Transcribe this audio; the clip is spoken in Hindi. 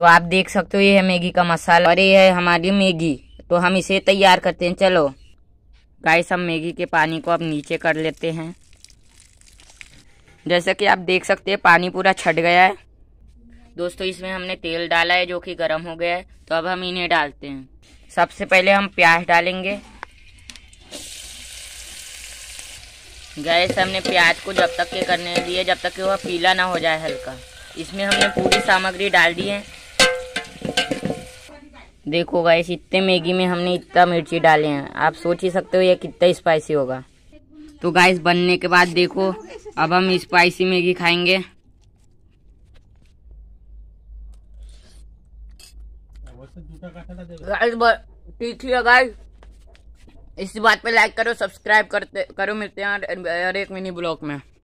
तो आप देख सकते हो ये है मैगी का मसाला और ये है हमारी मैगी तो हम इसे तैयार करते हैं चलो गाइस हम मैगी के पानी को अब नीचे कर लेते हैं जैसा कि आप देख सकते हैं पानी पूरा छट गया है दोस्तों इसमें हमने तेल डाला है जो कि गर्म हो गया है तो अब हम इन्हें डालते हैं सबसे पहले हम प्याज डालेंगे गैस हमने प्याज को जब तक के करने दिए जब तक कि वह पीला ना हो जाए हल्का इसमें हमने पूरी सामग्री डाल दी है देखो गाइस इतने मैगी में हमने इतना मिर्ची डाले हैं आप सोच ही सकते हो ये कितना स्पाइसी होगा तो गाइस बनने के बाद देखो अब हम स्पाइसी मैगी खाएंगे ठीक है गाइस इस बात पे लाइक करो सब्सक्राइब करते करो मिलते हैं हर एक मिनी ब्लॉग में